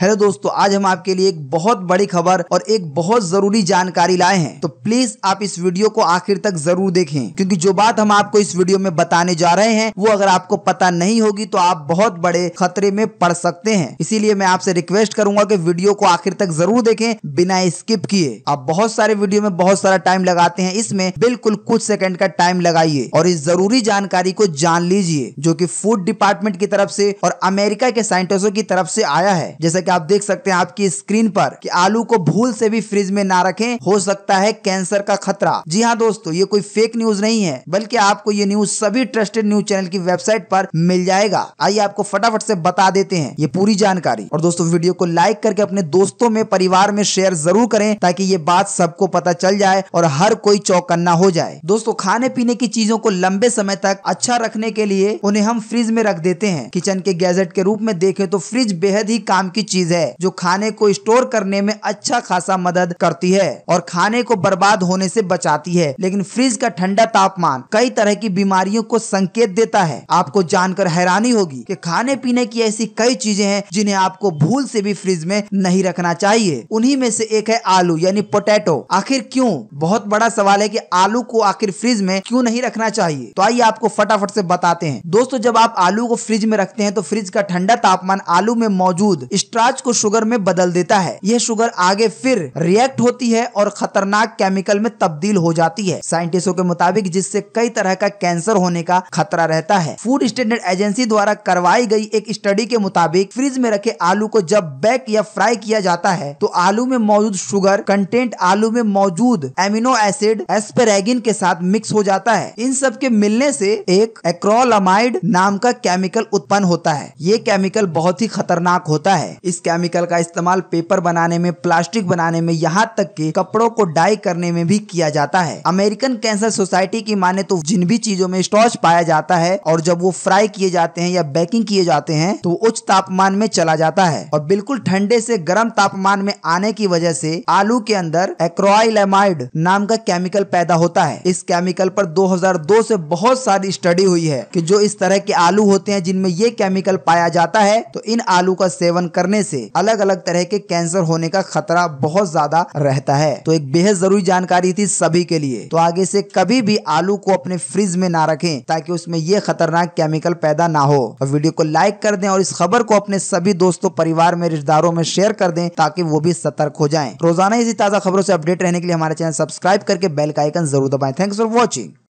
hello दोस्तों आज हम आपके लिए एक बहुत बड़ी खबर और एक बहुत जरूरी जानकारी लाए हैं तो प्लीज आप इस वीडियो को आखिर तक जरूर देखें क्योंकि जो बात हम आपको इस वीडियो में बताने जा रहे हैं वो अगर आपको पता नहीं होगी तो आप बहुत बड़े खतरे में पड़ सकते हैं इसीलिए मैं आपसे रिक्वेस्ट करूंगा की वीडियो को आखिर तक जरूर देखे बिना स्किप किए आप बहुत सारे वीडियो में बहुत सारा टाइम लगाते हैं इसमें बिल्कुल कुछ सेकेंड का टाइम लगाइए और इस जरूरी जानकारी को जान लीजिए जो की फूड डिपार्टमेंट की तरफ से और अमेरिका के साइंटिस्टों की तरफ से आया है जैसा कि आप देख सकते हैं आपकी स्क्रीन पर कि आलू को भूल से भी फ्रिज में ना रखें हो सकता है कैंसर का खतरा जी हाँ दोस्तों ये कोई फेक न्यूज नहीं है बल्कि आपको ये न्यूज सभी ट्रस्टेड न्यूज चैनल की वेबसाइट पर मिल जाएगा आइए आपको फटाफट से बता देते हैं ये पूरी जानकारी और दोस्तों वीडियो को लाइक करके अपने दोस्तों में परिवार में शेयर जरूर करें ताकि ये बात सबको पता चल जाए और हर कोई चौकन्ना हो जाए दोस्तों खाने पीने की चीजों को लंबे समय तक अच्छा रखने के लिए उन्हें हम फ्रिज में रख देते हैं किचन के गैजेट के रूप में देखे तो फ्रिज बेहद ही काम की चीज चीज है जो खाने को स्टोर करने में अच्छा खासा मदद करती है और खाने को बर्बाद होने से बचाती है लेकिन फ्रिज का ठंडा तापमान कई तरह की बीमारियों को संकेत देता है आपको जानकर हैरानी होगी कि खाने पीने की ऐसी कई चीजें हैं जिन्हें आपको भूल से भी फ्रिज में नहीं रखना चाहिए उन्हीं में से एक है आलू यानी पोटैटो आखिर क्यों बहुत बड़ा सवाल है कि आलू को आखिर फ्रिज में क्यों नहीं रखना चाहिए तो आइए आपको फटाफट से बताते हैं दोस्तों जब आप आलू को फ्रिज में रखते हैं तो फ्रिज का ठंडा तापमान आलू में मौजूद स्ट्रा प्याज को शुगर में बदल देता है यह शुगर आगे फिर रिएक्ट होती है और खतरनाक केमिकल में तब्दील हो जाती है साइंटिस्टों के मुताबिक जिससे कई तरह का कैंसर होने का खतरा रहता है फूड स्टैंडर्ड एजेंसी द्वारा करवाई गई एक स्टडी के मुताबिक फ्रिज में रखे आलू को जब बेक या फ्राई किया जाता है तो आलू में मौजूद शुगर कंटेंट आलू में मौजूद एमिनो एसिड एस्पेरेगिन के साथ मिक्स हो जाता है इन सब के मिलने से एक एक्रोलामाइड नाम का केमिकल उत्पन्न होता है ये केमिकल बहुत ही खतरनाक होता है इस इस केमिकल का इस्तेमाल पेपर बनाने में प्लास्टिक बनाने में यहाँ तक के कपड़ों को डाई करने में भी किया जाता है अमेरिकन कैंसर सोसाइटी की माने तो जिन भी चीजों में स्टॉच पाया जाता है और जब वो फ्राई किए जाते हैं या बेकिंग किए जाते हैं तो उच्च तापमान में चला जाता है और बिल्कुल ठंडे से गर्म तापमान में आने की वजह से आलू के अंदर एक्रोइलामाइड नाम का केमिकल पैदा होता है इस केमिकल पर 2002 से बहुत सारी स्टडी हुई है कि जो इस तरह के आलू होते हैं जिनमें ये केमिकल पाया जाता है तो इन आलू का सेवन करने से अलग अलग तरह के कैंसर होने का खतरा बहुत ज्यादा रहता है तो एक बेहद जरूरी जानकारी थी सभी के लिए तो आगे से कभी भी आलू को अपने फ्रिज में ना रखें ताकि उसमें ये खतरनाक केमिकल पैदा ना हो और वीडियो को लाइक कर दें और इस खबर को अपने सभी दोस्तों परिवार में रिश्तेदारों में शेयर कर दें ताकि वो भी सतर्क हो जाए रोजाना इसी ताजा खबरों से अपडेट रहने के लिए हमारे चैनल सब्सक्राइब करके बेल का आइकन जरूर दबाएं थैंक्स फॉर वॉचिंग